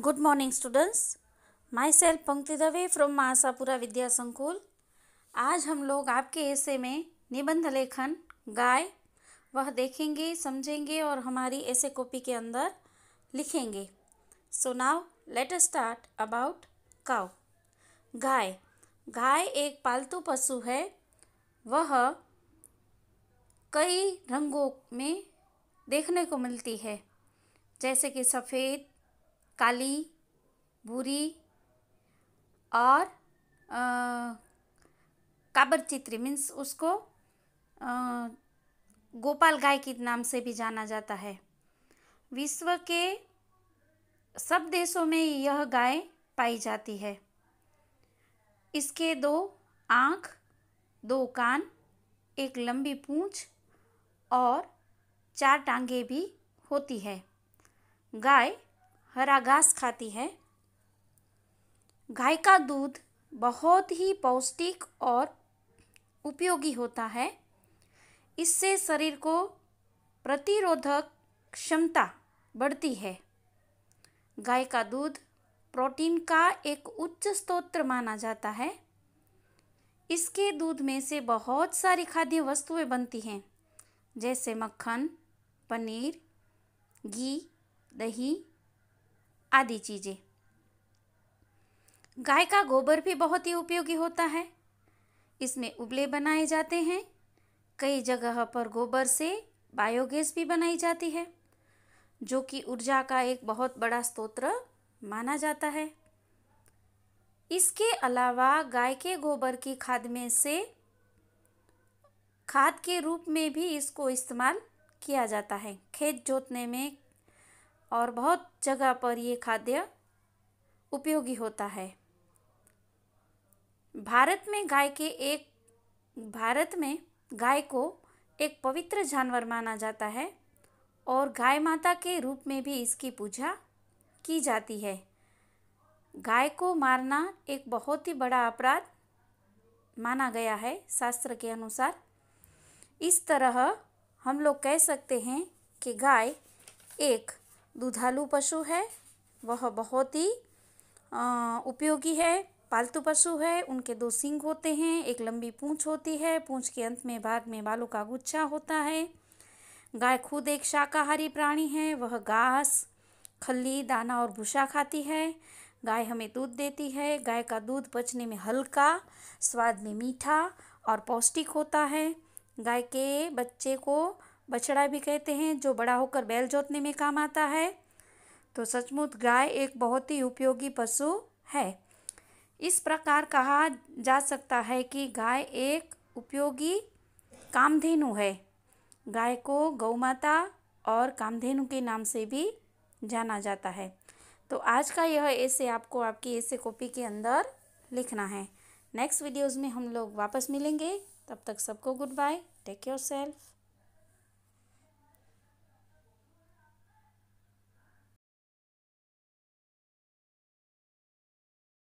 good morning students myself Pankti Dave from मासापुरा विद्या संकुल आज हम लोग आपके ऐसे में निबंध लेखन गाय वह देखेंगे समझेंगे और हमारी ऐसे कॉपी के अंदर लिखेंगे so now let start about cow गाय गाय एक पालतू पशु है वह कई रंगों में देखने को मिलती है जैसे कि सफ़ेद काली भूरी और काबर चित्री मीन्स उसको आ, गोपाल गाय के नाम से भी जाना जाता है विश्व के सब देशों में यह गाय पाई जाती है इसके दो आँख दो कान एक लंबी पूंछ और चार टांगे भी होती है गाय हरा घास खाती है गाय का दूध बहुत ही पौष्टिक और उपयोगी होता है इससे शरीर को प्रतिरोधक क्षमता बढ़ती है गाय का दूध प्रोटीन का एक उच्च स्त्रोत्र माना जाता है इसके दूध में से बहुत सारी खाद्य वस्तुएं बनती हैं जैसे मक्खन पनीर घी दही आदि चीज़ें गाय का गोबर भी बहुत ही उपयोगी होता है इसमें उबले बनाए जाते हैं कई जगह पर गोबर से बायोगैस भी बनाई जाती है जो कि ऊर्जा का एक बहुत बड़ा स्रोत्र माना जाता है इसके अलावा गाय के गोबर की खाद में से खाद के रूप में भी इसको इस्तेमाल किया जाता है खेत जोतने में और बहुत जगह पर ये खाद्य उपयोगी होता है भारत में गाय के एक भारत में गाय को एक पवित्र जानवर माना जाता है और गाय माता के रूप में भी इसकी पूजा की जाती है गाय को मारना एक बहुत ही बड़ा अपराध माना गया है शास्त्र के अनुसार इस तरह हम लोग कह सकते हैं कि गाय एक दुधालू पशु है वह बहुत ही उपयोगी है पालतू पशु है उनके दो सिंग होते हैं एक लंबी पूंछ होती है पूंछ के अंत में भाग में बालों का गुच्छा होता है गाय खुद एक शाकाहारी प्राणी है वह घास खली दाना और भूसा खाती है गाय हमें दूध देती है गाय का दूध पचने में हल्का स्वाद में मीठा और पौष्टिक होता है गाय के बच्चे को बछड़ा भी कहते हैं जो बड़ा होकर बैल जोतने में काम आता है तो सचमुच गाय एक बहुत ही उपयोगी पशु है इस प्रकार कहा जा सकता है कि गाय एक उपयोगी कामधेनु है गाय को गौ माता और कामधेनु के नाम से भी जाना जाता है तो आज का यह ऐसे आपको आपकी ऐसे कॉपी के अंदर लिखना है नेक्स्ट वीडियोज़ में हम लोग वापस मिलेंगे तब तक सबको goodbye take your self